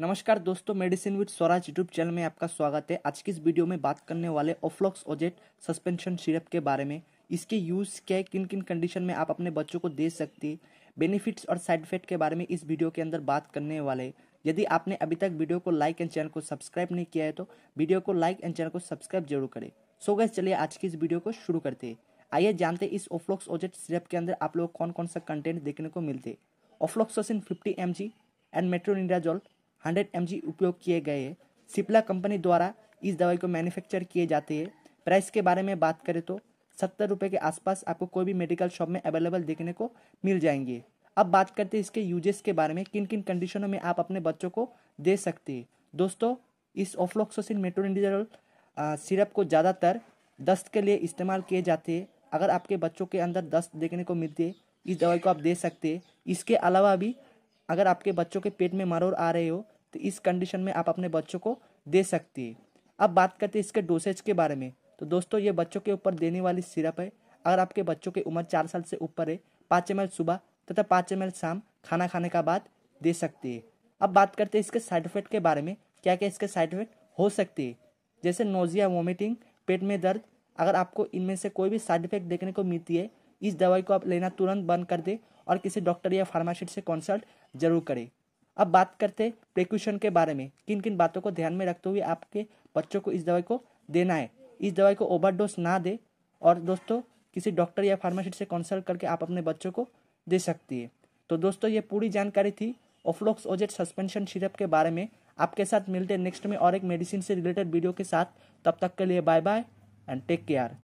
नमस्कार दोस्तों medicine with Swaraj YouTube channel में आपका स्वागत है आज की इस वीडियो में बात करने वाले ओफ्लॉक्स ओजेट सस्पेंशन सिरप के बारे में इसके यूज़ क्या है किन किन कंडीशन में आप अपने बच्चों को दे सकते हैं बेनिफिट्स और साइड इफेक्ट के बारे में इस वीडियो के अंदर बात करने वाले यदि आपने अभी तक वीडियो को लाइक एंड चैनल को सब्सक्राइब नहीं किया है तो वीडियो को लाइक एंड चैनल को सब्सक्राइब जरूर करें सो गए चलिए आज की इस वीडियो को शुरू करते हैं आइए जानते हैं इस ओफ्लॉक्स ओजेट सिरप के अंदर आप लोग कौन कौन सा कंटेंट देखने को मिलते हैं ofloxacin fifty M G and metronidazole hundred M उपयोग किए गए हैं सिप्ला कंपनी द्वारा इस दवाई को मैन्युफैक्चर किए जाते हैं प्राइस के बारे में बात करें तो सत्तर रुपये के आसपास आपको कोई भी मेडिकल शॉप में अवेलेबल देखने को मिल जाएंगे अब बात करते हैं इसके यूजेस के बारे में किन किन कंडीशनों में आप अपने बच्चों को दे सकते हैं दोस्तों इस ओफ्लोक्सोसिन मेट्रोनिडाजोल सिरप को ज़्यादातर दस्त के लिए इस्तेमाल किए जाते हैं अगर आपके बच्चों के अंदर दस्त देखने को मिलती है इस दवाई को आप दे सकते हैं इसके अलावा भी अगर आपके बच्चों के पेट में मरोड़ आ रहे हो तो इस कंडीशन में आप अपने बच्चों को दे सकती है अब बात करते हैं इसके डोसेज के बारे में तो दोस्तों ये बच्चों के ऊपर देने वाली सिरप है अगर आपके बच्चों की उम्र चार साल से ऊपर है पाँच एम सुबह तथा पाँच एम शाम खाना खाने का बाद दे सकती है अब बात करते हैं इसके साइड इफेक्ट के बारे में क्या क्या इसके साइड इफेक्ट हो सकती है जैसे नोजिया वॉमिटिंग पेट में दर्द अगर आपको इनमें से कोई भी साइड इफेक्ट देखने को मिलती है इस दवाई को आप लेना तुरंत बंद कर दें और किसी डॉक्टर या फार्मासिस्ट से कंसल्ट जरूर करें अब बात करते प्रिक्यूशन के बारे में किन किन बातों को ध्यान में रखते हुए आपके बच्चों को इस दवाई को देना है इस दवाई को ओवरडोज ना दे और दोस्तों किसी डॉक्टर या फार्मासिस्ट से कंसल्ट करके आप अपने बच्चों को दे सकती है तो दोस्तों ये पूरी जानकारी थी ओफ्लोक्स ओजेट सस्पेंशन सिरप के बारे में आपके साथ मिलते हैं नेक्स्ट में और एक मेडिसिन से रिलेटेड वीडियो के साथ तब तक के लिए bye bye and take care